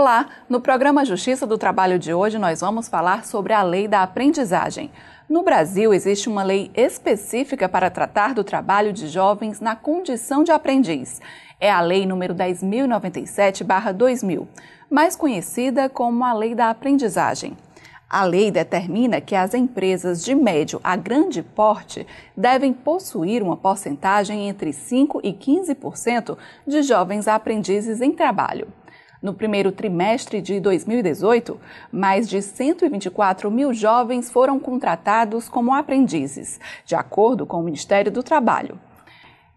Olá! No programa Justiça do Trabalho de hoje, nós vamos falar sobre a lei da aprendizagem. No Brasil, existe uma lei específica para tratar do trabalho de jovens na condição de aprendiz. É a Lei número 10.097-2000, mais conhecida como a Lei da Aprendizagem. A lei determina que as empresas de médio a grande porte devem possuir uma porcentagem entre 5% e 15% de jovens aprendizes em trabalho. No primeiro trimestre de 2018, mais de 124 mil jovens foram contratados como aprendizes, de acordo com o Ministério do Trabalho.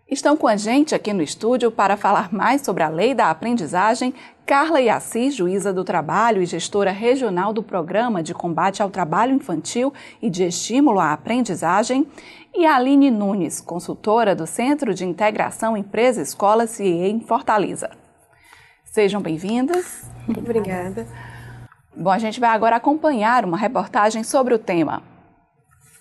Estão com a gente aqui no estúdio para falar mais sobre a lei da aprendizagem Carla Yassi, juíza do trabalho e gestora regional do Programa de Combate ao Trabalho Infantil e de Estímulo à Aprendizagem, e Aline Nunes, consultora do Centro de Integração Empresa-Escola CIE em Fortaleza. Sejam bem-vindas. Obrigada. Bom, a gente vai agora acompanhar uma reportagem sobre o tema.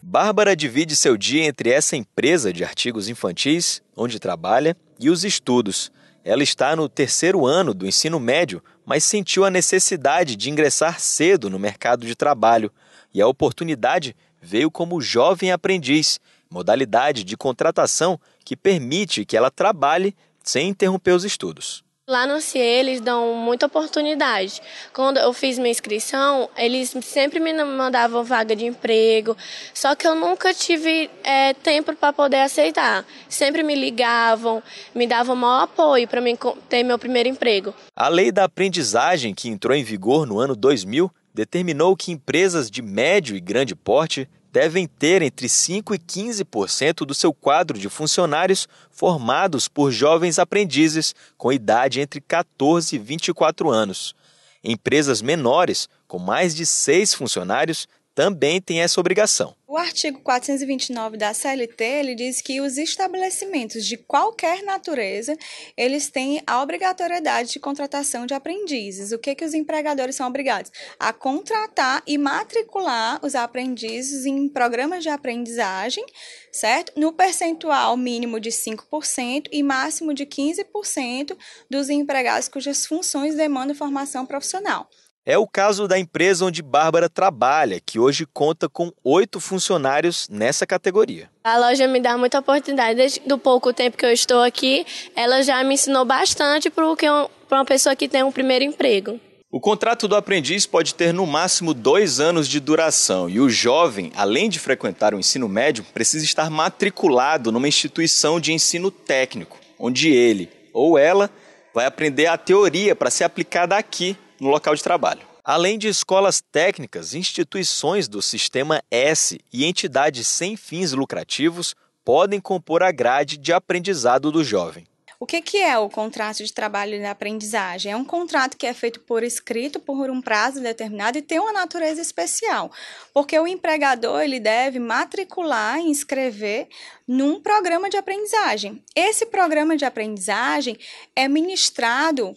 Bárbara divide seu dia entre essa empresa de artigos infantis, onde trabalha, e os estudos. Ela está no terceiro ano do ensino médio, mas sentiu a necessidade de ingressar cedo no mercado de trabalho. E a oportunidade veio como jovem aprendiz, modalidade de contratação que permite que ela trabalhe sem interromper os estudos. Lá no CIE eles dão muita oportunidade. Quando eu fiz minha inscrição, eles sempre me mandavam vaga de emprego, só que eu nunca tive é, tempo para poder aceitar. Sempre me ligavam, me davam maior apoio para ter meu primeiro emprego. A lei da aprendizagem, que entrou em vigor no ano 2000, determinou que empresas de médio e grande porte devem ter entre 5% e 15% do seu quadro de funcionários formados por jovens aprendizes com idade entre 14 e 24 anos. Empresas menores, com mais de seis funcionários, também tem essa obrigação. O artigo 429 da CLT, ele diz que os estabelecimentos de qualquer natureza, eles têm a obrigatoriedade de contratação de aprendizes. O que que os empregadores são obrigados? A contratar e matricular os aprendizes em programas de aprendizagem, certo? No percentual mínimo de 5% e máximo de 15% dos empregados cujas funções demandam formação profissional. É o caso da empresa onde Bárbara trabalha, que hoje conta com oito funcionários nessa categoria. A loja me dá muita oportunidade. Desde do pouco tempo que eu estou aqui, ela já me ensinou bastante para uma pessoa que tem um primeiro emprego. O contrato do aprendiz pode ter no máximo dois anos de duração e o jovem, além de frequentar o ensino médio, precisa estar matriculado numa instituição de ensino técnico, onde ele ou ela vai aprender a teoria para ser aplicada aqui no local de trabalho. Além de escolas técnicas, instituições do Sistema S e entidades sem fins lucrativos podem compor a grade de aprendizado do jovem. O que, é o contrato de trabalho e de aprendizagem? É um contrato que é feito por escrito por um prazo determinado e tem uma natureza especial, porque o empregador ele deve matricular e inscrever num programa de aprendizagem. Esse programa de aprendizagem é ministrado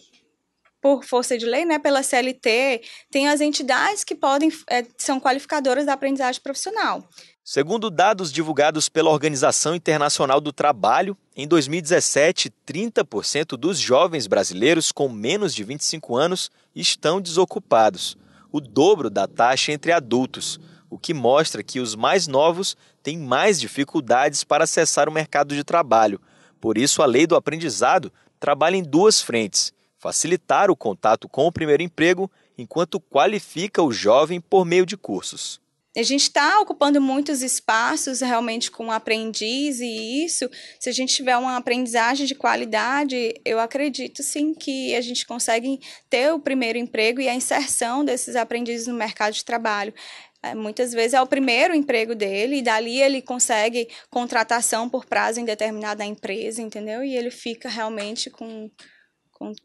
por força de lei, né, pela CLT, tem as entidades que podem é, são qualificadoras da aprendizagem profissional. Segundo dados divulgados pela Organização Internacional do Trabalho, em 2017, 30% dos jovens brasileiros com menos de 25 anos estão desocupados, o dobro da taxa entre adultos, o que mostra que os mais novos têm mais dificuldades para acessar o mercado de trabalho. Por isso, a lei do aprendizado trabalha em duas frentes facilitar o contato com o primeiro emprego enquanto qualifica o jovem por meio de cursos. A gente está ocupando muitos espaços realmente com o aprendiz e isso, se a gente tiver uma aprendizagem de qualidade, eu acredito sim que a gente consegue ter o primeiro emprego e a inserção desses aprendizes no mercado de trabalho. É, muitas vezes é o primeiro emprego dele, e dali ele consegue contratação por prazo em determinada empresa, entendeu? E ele fica realmente com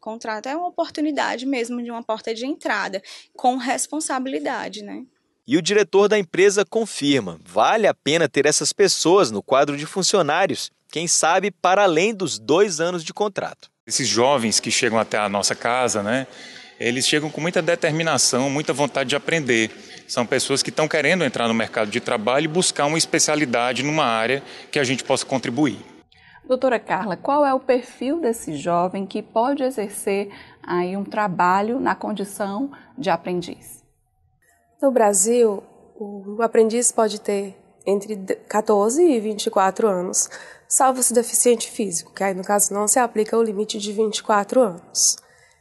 Contrato é uma oportunidade mesmo de uma porta de entrada, com responsabilidade, né? E o diretor da empresa confirma: vale a pena ter essas pessoas no quadro de funcionários, quem sabe para além dos dois anos de contrato. Esses jovens que chegam até a nossa casa, né? Eles chegam com muita determinação, muita vontade de aprender. São pessoas que estão querendo entrar no mercado de trabalho e buscar uma especialidade numa área que a gente possa contribuir. Doutora Carla, qual é o perfil desse jovem que pode exercer aí um trabalho na condição de aprendiz? No Brasil, o aprendiz pode ter entre 14 e 24 anos, salvo se deficiente físico, que aí no caso não se aplica o limite de 24 anos.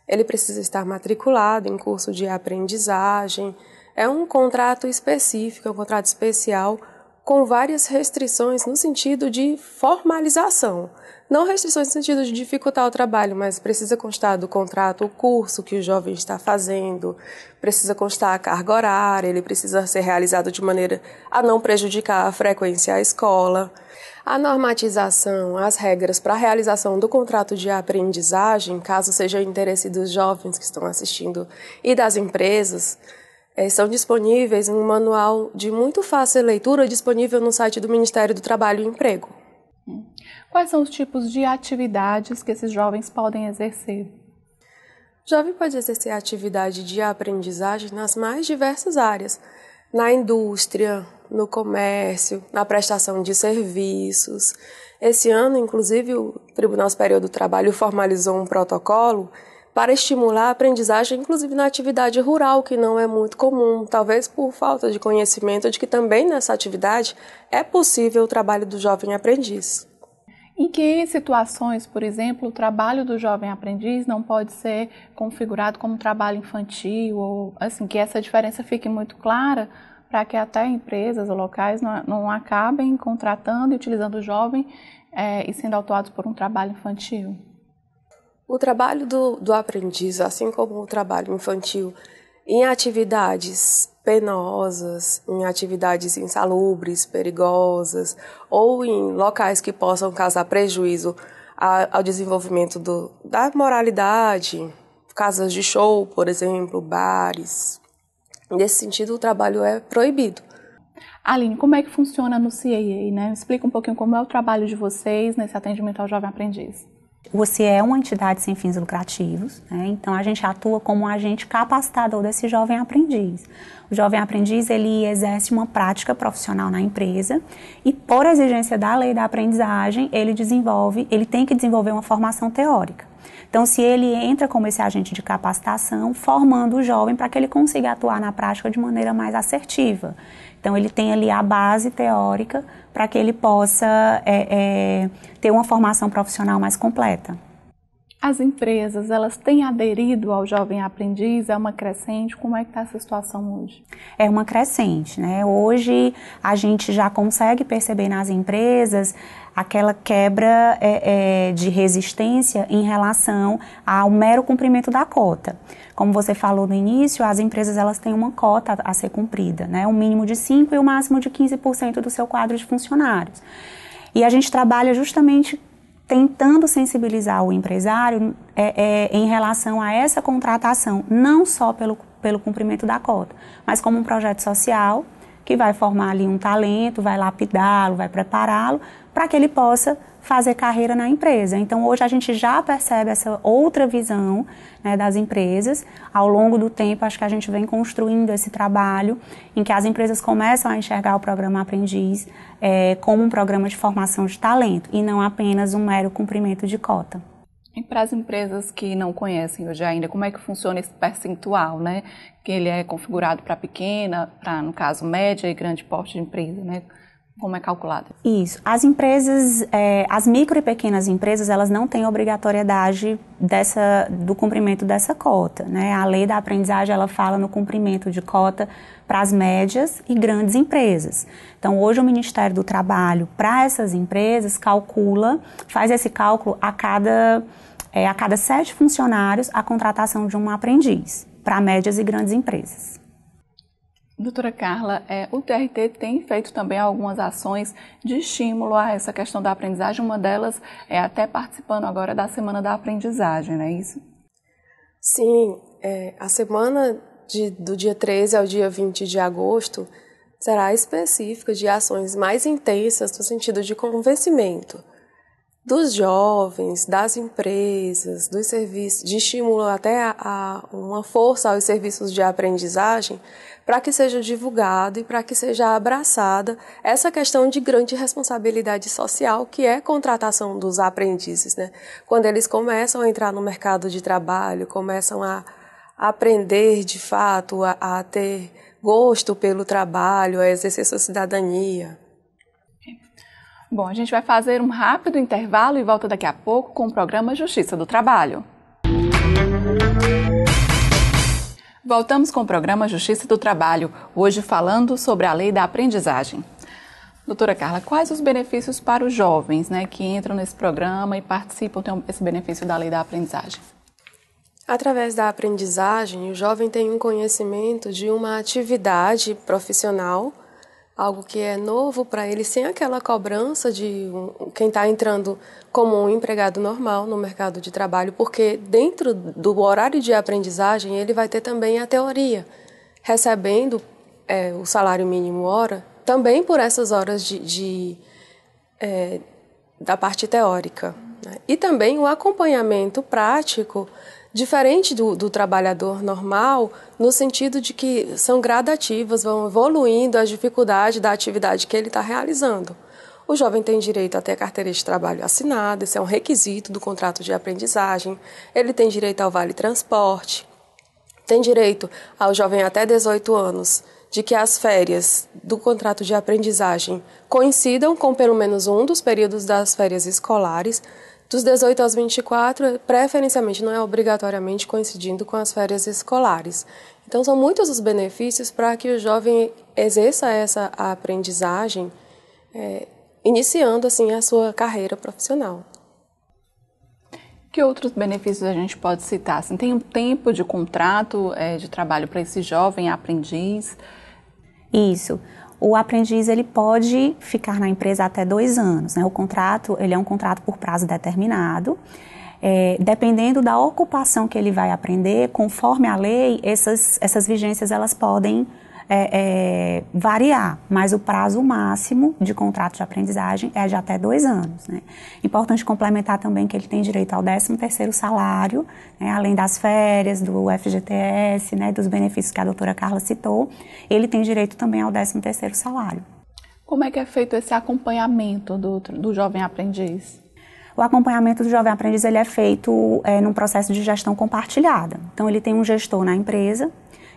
Ele precisa estar matriculado em curso de aprendizagem, é um contrato específico, é um contrato especial com várias restrições no sentido de formalização. Não restrições no sentido de dificultar o trabalho, mas precisa constar do contrato o curso que o jovem está fazendo, precisa constar a carga horária, ele precisa ser realizado de maneira a não prejudicar a frequência à escola. A normatização, as regras para a realização do contrato de aprendizagem, caso seja o interesse dos jovens que estão assistindo e das empresas, é, são disponíveis um manual de muito fácil leitura disponível no site do Ministério do Trabalho e Emprego. Quais são os tipos de atividades que esses jovens podem exercer? O jovem pode exercer atividade de aprendizagem nas mais diversas áreas, na indústria, no comércio, na prestação de serviços. Esse ano, inclusive, o Tribunal Superior do Trabalho formalizou um protocolo para estimular a aprendizagem, inclusive na atividade rural, que não é muito comum, talvez por falta de conhecimento de que também nessa atividade é possível o trabalho do jovem aprendiz. Em que situações, por exemplo, o trabalho do jovem aprendiz não pode ser configurado como trabalho infantil ou assim que essa diferença fique muito clara para que até empresas ou locais não, não acabem contratando e utilizando o jovem é, e sendo autuados por um trabalho infantil? O trabalho do, do aprendiz, assim como o trabalho infantil, em atividades penosas, em atividades insalubres, perigosas, ou em locais que possam causar prejuízo ao desenvolvimento do, da moralidade, casas de show, por exemplo, bares. Nesse sentido, o trabalho é proibido. Aline, como é que funciona no CIEI, né? Explica um pouquinho como é o trabalho de vocês nesse atendimento ao jovem aprendiz. Você é uma entidade sem fins lucrativos, né? então a gente atua como um agente capacitador desse jovem aprendiz. O jovem aprendiz ele exerce uma prática profissional na empresa e, por exigência da lei da aprendizagem, ele desenvolve, ele tem que desenvolver uma formação teórica. Então, se ele entra como esse agente de capacitação, formando o jovem para que ele consiga atuar na prática de maneira mais assertiva. Então, ele tem ali a base teórica para que ele possa é, é, ter uma formação profissional mais completa. As empresas, elas têm aderido ao jovem aprendiz? É uma crescente? Como é que está essa situação hoje? É uma crescente, né? Hoje a gente já consegue perceber nas empresas aquela quebra é, é, de resistência em relação ao mero cumprimento da cota. Como você falou no início, as empresas elas têm uma cota a, ser cumprida, né? Um mínimo de 5% e o um máximo de 15% do seu quadro de funcionários. E a gente trabalha justamente tentando sensibilizar o empresário é, é, em relação a essa contratação, não só pelo, pelo cumprimento da cota, mas como um projeto social que vai formar ali um talento, vai lapidá-lo, vai prepará-lo para que ele possa fazer carreira na empresa. Então, hoje a gente já percebe essa outra visão né, das empresas. Ao longo do tempo, acho que a gente vem construindo esse trabalho em que as empresas começam a enxergar o programa Aprendiz é, como um programa de formação de talento e não apenas um mero cumprimento de cota. E para as empresas que não conhecem hoje ainda, como é que funciona esse percentual, né? Que ele é configurado para pequena, para, no caso, média e grande porte de empresa, né? Como é calculada? Isso. As empresas, é, as micro e pequenas empresas, elas não têm obrigatoriedade dessa, do cumprimento dessa cota. Né? A lei da aprendizagem, ela fala no cumprimento de cota para as médias e grandes empresas. Então, hoje o Ministério do Trabalho, para essas empresas, calcula, faz esse cálculo a cada, é, a cada sete funcionários a contratação de um aprendiz, para médias e grandes empresas. Doutora Carla, é, o TRT tem feito também algumas ações de estímulo a essa questão da aprendizagem, uma delas é até participando agora da Semana da Aprendizagem, não é isso? Sim, é, a semana de, do dia 13 ao dia 20 de agosto será específica de ações mais intensas no sentido de convencimento dos jovens, das empresas, dos serviços, de estímulo até a, a uma força aos serviços de aprendizagem, para que seja divulgado e para que seja abraçada essa questão de grande responsabilidade social que é a contratação dos aprendizes, né? Quando eles começam a entrar no mercado de trabalho, começam a aprender de fato, a, a ter gosto pelo trabalho, a exercer sua cidadania. Bom, a gente vai fazer um rápido intervalo e volta daqui a pouco com o programa Justiça do Trabalho. Voltamos com o programa Justiça do Trabalho, hoje falando sobre a lei da aprendizagem. Doutora Carla, quais os benefícios para os jovens né, que entram nesse programa e participam, desse benefício da lei da aprendizagem? Através da aprendizagem, o jovem tem um conhecimento de uma atividade profissional algo que é novo para ele, sem aquela cobrança de quem está entrando como um empregado normal no mercado de trabalho, porque dentro do horário de aprendizagem ele vai ter também a teoria, recebendo é, o salário mínimo hora também por essas horas de, de é, da parte teórica. Né? E também o acompanhamento prático, diferente do, do, trabalhador normal, no sentido de que são gradativas, vão evoluindo as dificuldades da atividade que ele está realizando. O jovem tem direito a ter a carteira de trabalho assinada, esse é um requisito do contrato de aprendizagem. Ele tem direito ao vale transporte, tem direito ao jovem até 18 anos de que as férias do contrato de aprendizagem coincidam com pelo menos um dos períodos das férias escolares dos 18 aos 24, preferencialmente, não é obrigatoriamente coincidindo com as férias escolares. Então, são muitos os benefícios para que o jovem exerça essa aprendizagem, é, iniciando assim a sua carreira profissional. Que outros benefícios a gente pode citar? Assim, tem um tempo de contrato é, de trabalho para esse jovem aprendiz? Isso o aprendiz ele pode ficar na empresa até dois anos. Né? O contrato ele é um contrato por prazo determinado. É, dependendo da ocupação que ele vai aprender, conforme a lei, essas, essas vigências elas podem é, é, variar, mas o prazo máximo de contrato de aprendizagem é de até dois anos. Né? Importante complementar também que ele tem direito ao 13 terceiro salário, né? além das férias, do FGTS, né? dos benefícios que a doutora Carla citou, ele tem direito também ao 13 terceiro salário. Como é que é feito esse acompanhamento do, do jovem aprendiz? O acompanhamento do jovem aprendiz ele é feito é, num processo de gestão compartilhada. Então, ele tem um gestor na empresa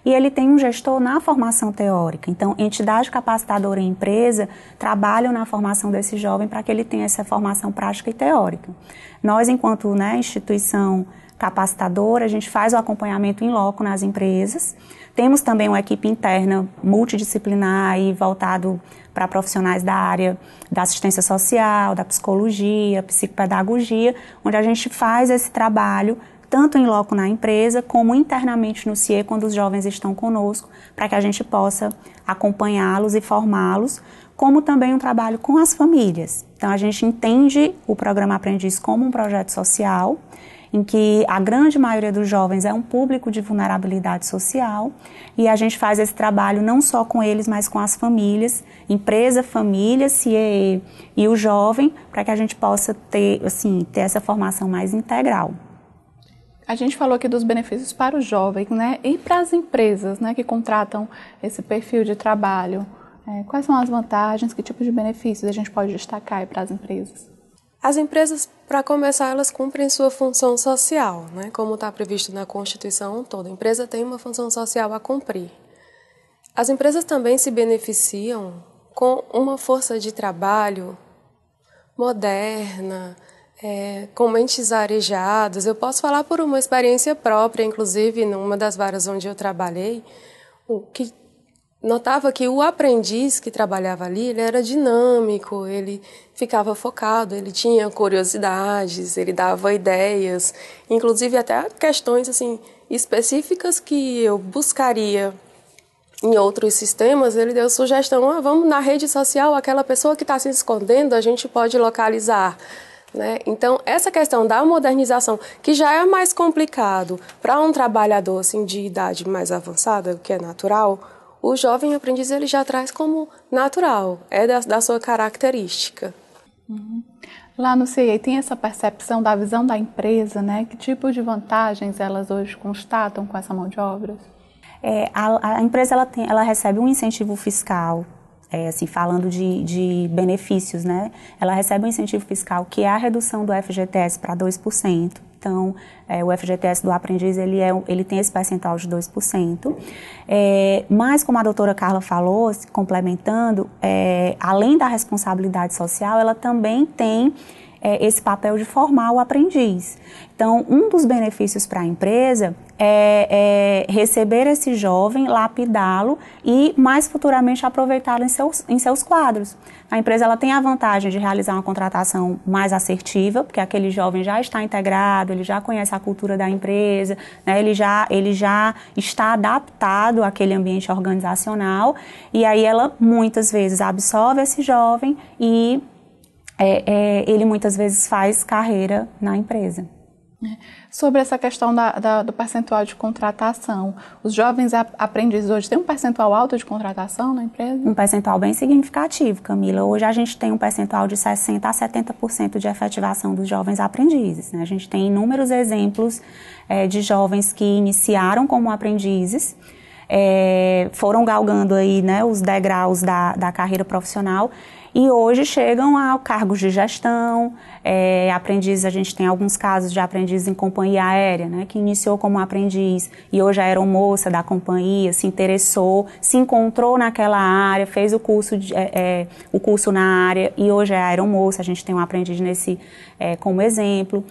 e ele tem um gestor na formação teórica. Então, entidade capacitadora e empresa trabalham na formação desse jovem para que ele tenha essa formação prática e teórica. Nós, enquanto né, instituição capacitadora, a gente faz o acompanhamento em loco nas empresas. Temos também uma equipe interna multidisciplinar e voltado para profissionais da área da assistência social, da psicologia, psicopedagogia, onde a gente faz esse trabalho tanto em loco na empresa, como internamente no CIE, quando os jovens estão conosco, para que a gente possa acompanhá-los e formá-los, como também um trabalho com as famílias. Então, a gente entende o programa Aprendiz como um projeto social, em que a grande maioria dos jovens é um público de vulnerabilidade social, e a gente faz esse trabalho não só com eles, mas com as famílias, empresa, família, CIE e o jovem, para que a gente possa ter, assim, ter essa formação mais integral. A gente falou aqui dos benefícios para os jovens, né? E para as empresas, né, que contratam esse perfil de trabalho. É, quais são as vantagens? Que tipo de benefícios a gente pode destacar para as empresas? As empresas, para começar, elas cumprem sua função social, né? Como está previsto na Constituição toda, a empresa tem uma função social a cumprir. As empresas também se beneficiam com uma força de trabalho moderna, é, com mentes arejadas. Eu posso falar por uma experiência própria, inclusive numa das varas onde eu trabalhei, o que notava que o aprendiz que trabalhava ali ele era dinâmico, ele ficava focado, ele tinha curiosidades, ele dava ideias, inclusive até questões assim específicas que eu buscaria em outros sistemas, ele deu sugestão: ah, vamos na rede social, aquela pessoa que está se escondendo, a gente pode localizar. Né? Então, essa questão da modernização, que já é mais complicado para um trabalhador assim, de idade mais avançada, o que é natural, o jovem aprendiz ele já traz como natural, é da, da sua característica. Uhum. Lá no CIE tem essa percepção da visão da empresa, né? Que tipo de vantagens elas hoje constatam com essa mão de obra? É, a, a, empresa ela, tem, ela recebe um incentivo fiscal é, assim, falando de, de, benefícios, né? Ela recebe um incentivo fiscal que é a redução do FGTS para 2%. Então, é, o FGTS do aprendiz, ele, é, ele tem esse percentual de 2%. É, mas, como a doutora Carla falou, complementando, é, além da responsabilidade social, ela também tem é, esse papel de formar o aprendiz. Então, um dos benefícios para a empresa é, é, receber esse jovem, lapidá-lo e mais futuramente aproveitá-lo em seus, em seus quadros. A empresa ela tem a vantagem de realizar uma contratação mais assertiva, porque aquele jovem já está integrado, ele já conhece a cultura da empresa, né, ele, já, ele já está adaptado àquele ambiente organizacional e aí ela muitas vezes absorve esse jovem e é, é, ele muitas vezes faz carreira na empresa. É. Sobre essa questão da, da, do percentual de contratação, os jovens ap aprendizes hoje têm um percentual alto de contratação na empresa? Um percentual bem significativo, Camila. Hoje a gente tem um percentual de 60% a 70% de efetivação dos jovens aprendizes. Né? A gente tem inúmeros exemplos é, de jovens que iniciaram como aprendizes, é, foram galgando aí né, os degraus da, da carreira profissional e hoje chegam a cargos de gestão, é, aprendiz, a gente tem alguns casos de aprendiz em companhia aérea, né, que iniciou como aprendiz e hoje a é aeromoça da companhia, se interessou, se encontrou naquela área, fez o curso, de, é, é, o curso na área e hoje é aeromoça, a gente tem um aprendiz nesse é, como exemplo.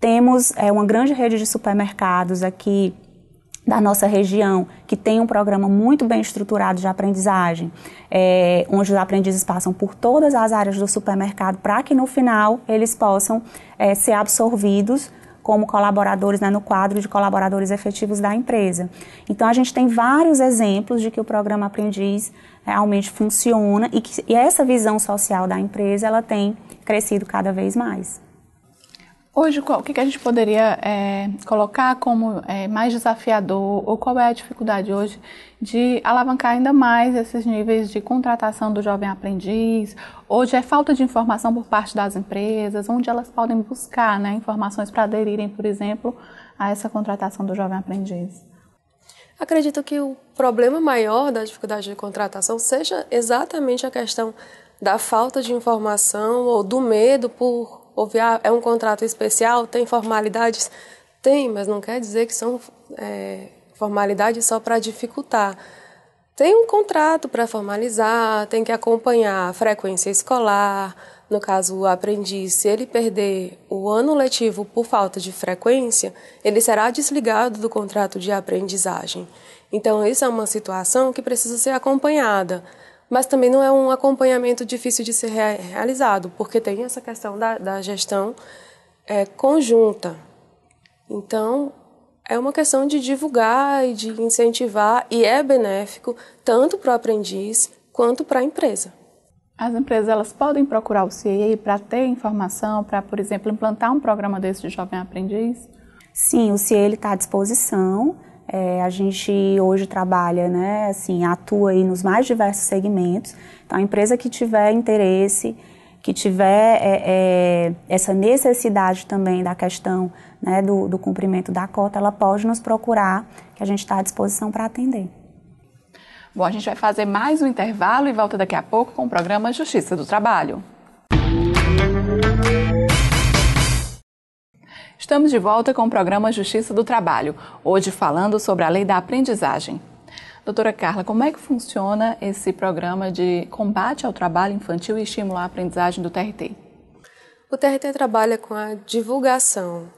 Temos é, uma grande rede de supermercados aqui, da nossa região, que tem um programa muito bem estruturado de aprendizagem, é, onde os aprendizes passam por todas as áreas do supermercado para que no final eles possam é, ser absorvidos como colaboradores, né, no quadro de colaboradores efetivos da empresa. Então, a gente tem vários exemplos de que o programa Aprendiz é, realmente funciona e que e essa visão social da empresa ela tem crescido cada vez mais. Hoje, qual, o que, que a gente poderia é, colocar como é, mais desafiador ou qual é a dificuldade hoje de alavancar ainda mais esses níveis de contratação do jovem aprendiz? Hoje é falta de informação por parte das empresas, onde elas podem buscar né, informações para aderirem, por exemplo, a essa contratação do jovem aprendiz? Acredito que o problema maior da dificuldade de contratação seja exatamente a questão da falta de informação ou do medo por Houve, ah, é um contrato especial, tem formalidades? Tem, mas não quer dizer que são é, formalidades só para dificultar. Tem um contrato para formalizar, tem que acompanhar a frequência escolar, no caso, o aprendiz, se ele perder o ano letivo por falta de frequência, ele será desligado do contrato de aprendizagem. Então, essa é uma situação que precisa ser acompanhada mas também não é um acompanhamento difícil de ser realizado, porque tem essa questão da, da gestão é, conjunta. Então, é uma questão de divulgar e de incentivar, e é benéfico tanto para o aprendiz quanto para a empresa. As empresas elas podem procurar o CIE para ter informação, para, por exemplo, implantar um programa desse de jovem aprendiz? Sim, o CIE está à disposição. É, a gente hoje trabalha, né, assim, atua aí nos mais diversos segmentos. Então, a empresa que tiver interesse, que tiver é, é, essa necessidade também da questão né, do, do, cumprimento da cota, ela pode nos procurar, que a gente está à disposição para atender. Bom, a gente vai fazer mais um intervalo e volta daqui a pouco com o programa Justiça do Trabalho. Estamos de volta com o programa Justiça do Trabalho, hoje falando sobre a lei da aprendizagem. Doutora Carla, como é que funciona esse programa de combate ao trabalho infantil e estimular a aprendizagem do TRT? O TRT trabalha com a divulgação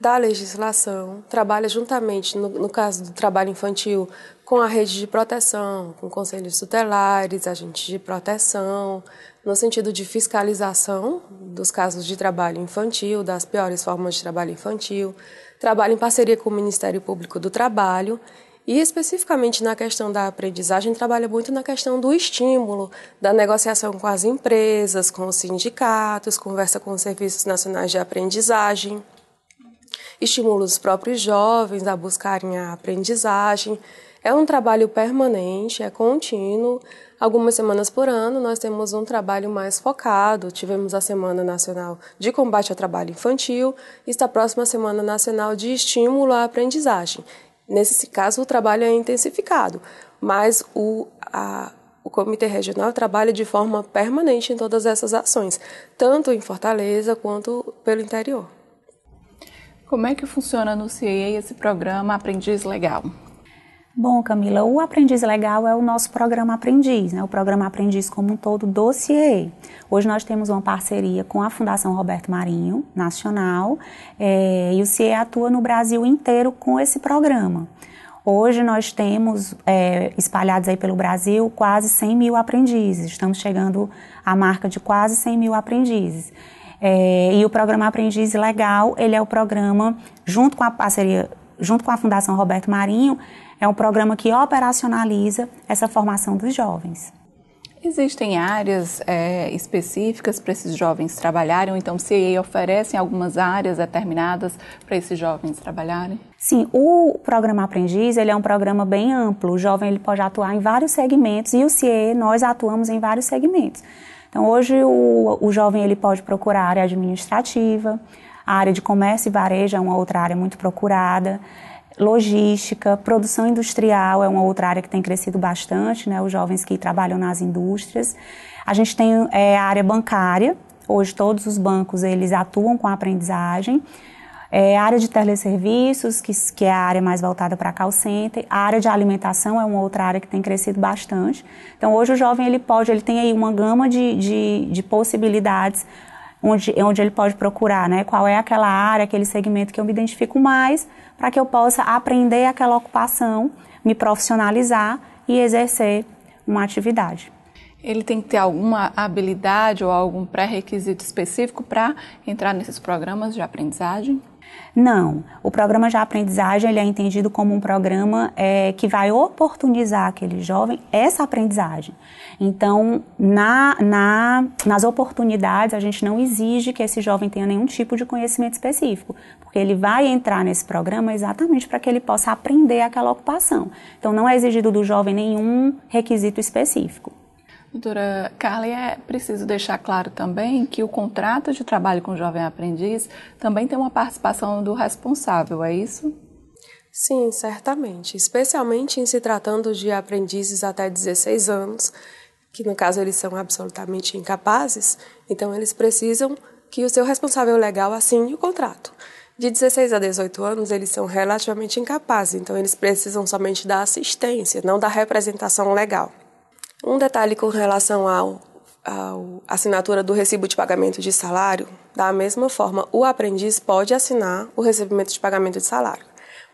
da legislação, trabalha juntamente, no, no caso do trabalho infantil, com a rede de proteção, com conselhos tutelares, agentes de proteção, no sentido de fiscalização dos casos de trabalho infantil, das piores formas de trabalho infantil, trabalho em parceria com o Ministério Público do Trabalho e especificamente na questão da aprendizagem, trabalha muito na questão do estímulo, da negociação com as empresas, com os sindicatos, conversa com os serviços nacionais de aprendizagem, estimula os próprios jovens a buscarem a aprendizagem. É um trabalho permanente, é contínuo. Algumas semanas por ano nós temos um trabalho mais focado. Tivemos a Semana Nacional de Combate ao Trabalho Infantil, está próxima a Semana Nacional de Estímulo à Aprendizagem. Nesse caso, o trabalho é intensificado, mas o, a, o Comitê Regional trabalha de forma permanente em todas essas ações, tanto em Fortaleza quanto pelo interior. Como é que funciona no CIEI esse programa Aprendiz Legal? Bom, Camila, o Aprendiz Legal é o nosso programa Aprendiz, né? o programa Aprendiz como um todo do CIE. Hoje nós temos uma parceria com a Fundação Roberto Marinho Nacional é, e o CIE atua no Brasil inteiro com esse programa. Hoje nós temos é, espalhados aí pelo Brasil quase 100 mil aprendizes, estamos chegando à marca de quase 100 mil aprendizes. É, e o programa Aprendiz Legal, ele é o programa, junto com a parceria, junto com a Fundação Roberto Marinho, é um programa que operacionaliza essa formação dos jovens. Existem áreas é, específicas para esses jovens trabalharem? Ou então, se oferecem algumas áreas determinadas para esses jovens trabalharem? Sim, o programa Aprendiz ele é um programa bem amplo. O jovem ele pode atuar em vários segmentos e o CIE, nós atuamos em vários segmentos. Então, hoje o, o jovem ele pode procurar a área administrativa, a área de comércio e varejo é uma outra área muito procurada logística, produção industrial é uma outra área que tem crescido bastante, né? Os jovens que trabalham nas indústrias. A gente tem é, a área bancária. Hoje todos os bancos eles atuam com a aprendizagem. É, a área de teleserviços, que, que é a área mais voltada para a call center. A área de alimentação é uma outra área que tem crescido bastante. Então, hoje o jovem ele pode, ele tem aí uma gama de, de, de possibilidades onde, onde ele pode procurar, né? Qual é aquela área, aquele segmento que eu me identifico mais, para que eu possa aprender aquela ocupação, me profissionalizar e exercer uma atividade. Ele tem que ter alguma habilidade ou algum pré-requisito específico para entrar nesses programas de aprendizagem? Não, o programa de aprendizagem ele é entendido como um programa é, que vai oportunizar aquele jovem essa aprendizagem. Então, na, na, nas oportunidades, a gente não exige que esse jovem tenha nenhum tipo de conhecimento específico, porque ele vai entrar nesse programa exatamente para que ele possa aprender aquela ocupação. Então, não é exigido do jovem nenhum requisito específico. Doutora Carla, é preciso deixar claro também que o contrato de trabalho com o jovem aprendiz também tem uma participação do responsável, é isso? Sim, certamente. Especialmente em se tratando de aprendizes até 16 anos, que no caso eles são absolutamente incapazes, então eles precisam que o seu responsável legal assine o contrato. De 16 a 18 anos, eles são relativamente incapazes, então eles precisam somente da assistência, não da representação legal. Um detalhe com relação ao, ao assinatura do recibo de pagamento de salário, da mesma forma, o aprendiz pode assinar o recebimento de pagamento de salário,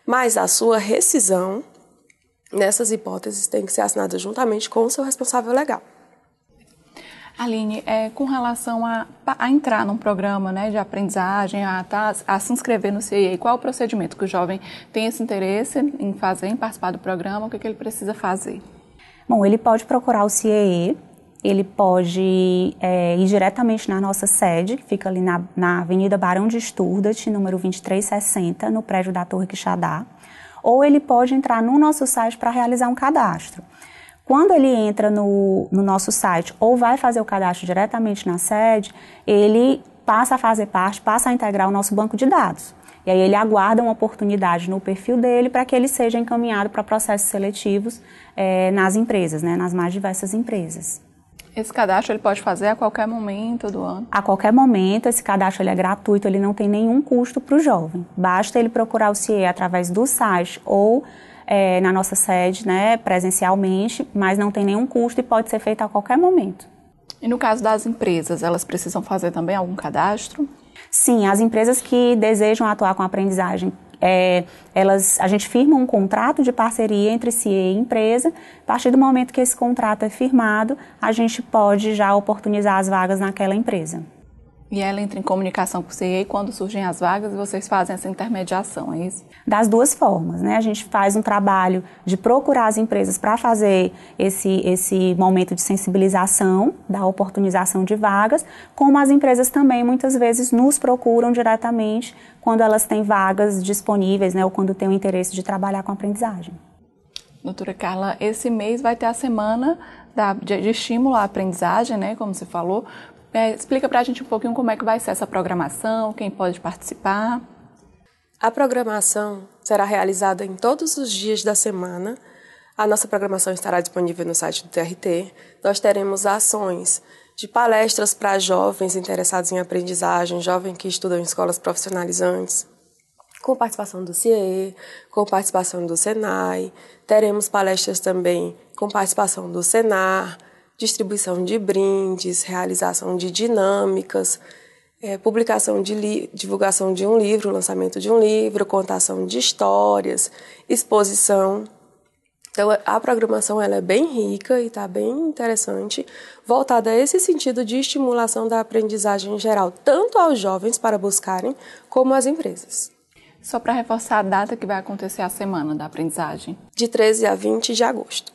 mas a sua rescisão nessas hipóteses tem que ser assinada juntamente com o seu responsável legal. Aline, é, com relação a, a, entrar num programa né, de aprendizagem, a, tá, a se inscrever no CIE, qual o procedimento que o jovem tem esse interesse em fazer, em participar do programa, o que, é que ele precisa fazer? Bom, ele pode procurar o CIE, ele pode é, ir diretamente na nossa sede, que fica ali na, na Avenida Barão de Sturdat, número 2360, no prédio da Torre Quixadá, ou ele pode entrar no nosso site para realizar um cadastro. Quando ele entra no, no nosso site ou vai fazer o cadastro diretamente na sede, ele passa a fazer parte, passa a integrar o nosso banco de dados. E aí ele aguarda uma oportunidade no perfil dele para que ele seja encaminhado para processos seletivos é, nas empresas, né, nas mais diversas empresas. Esse cadastro ele pode fazer a qualquer momento do ano? A qualquer momento, esse cadastro ele é gratuito, ele não tem nenhum custo para o jovem. Basta ele procurar o CIE através do site ou é, na nossa sede, né, presencialmente, mas não tem nenhum custo e pode ser feito a qualquer momento. E no caso das empresas, elas precisam fazer também algum cadastro? Sim, as empresas que desejam atuar com aprendizagem é, elas, a gente firma um contrato de parceria entre si e empresa. A partir do momento que esse contrato é firmado, a gente pode já oportunizar as vagas naquela empresa e ela entra em comunicação com o CIE e quando surgem as vagas vocês fazem essa intermediação, é isso? Das duas formas, né? A gente faz um trabalho de procurar as empresas para fazer esse, esse momento de sensibilização da oportunização de vagas, como as empresas também muitas vezes nos procuram diretamente quando elas têm vagas disponíveis, né? Ou quando têm o interesse de trabalhar com aprendizagem. Doutora Carla, esse mês vai ter a semana da, de, de, estímulo à aprendizagem, né, como você falou, é, explica para a gente um pouquinho como é que vai ser essa programação, quem pode participar. A programação será realizada em todos os dias da semana. A nossa programação estará disponível no site do TRT. Nós teremos ações de palestras para jovens interessados em aprendizagem, jovens que estudam em escolas profissionalizantes, com participação do CIE, com participação do SENAI. Teremos palestras também com participação do SENAR, distribuição de brindes, realização de dinâmicas, é, publicação de divulgação de um livro, lançamento de um livro, contação de histórias, exposição. Então a programação ela é bem rica e está bem interessante, voltada a esse sentido de estimulação da aprendizagem em geral, tanto aos jovens para buscarem, como às empresas. Só para reforçar a data que vai acontecer a semana da aprendizagem. De 13 a 20 de agosto.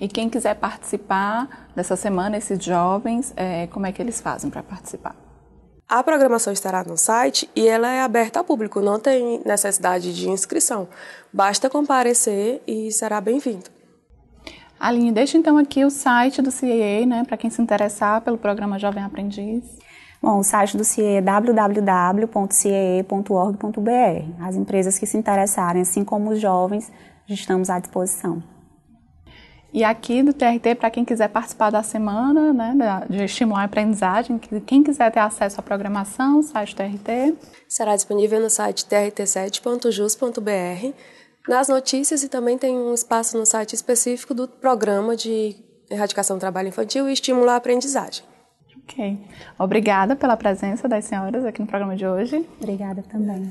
E quem quiser participar dessa semana, esses jovens, é, como é que eles fazem para participar? A programação estará no site e ela é aberta ao público, não tem necessidade de inscrição. Basta comparecer e será bem-vindo. Aline, deixa então aqui o site do CEA, né, para quem se interessar pelo programa Jovem Aprendiz. Bom, o site do CIE é www.ciee.org.br. As empresas que se interessarem, assim como os jovens, estamos à disposição. E aqui do TRT, para quem quiser participar da semana né, de estimular a aprendizagem, quem quiser ter acesso à programação, site TRT. Será disponível no site trt7.jus.br. Nas notícias e também tem um espaço no site específico do programa de erradicação do trabalho infantil e estimular a aprendizagem. Ok. Obrigada pela presença das senhoras aqui no programa de hoje. Obrigada também.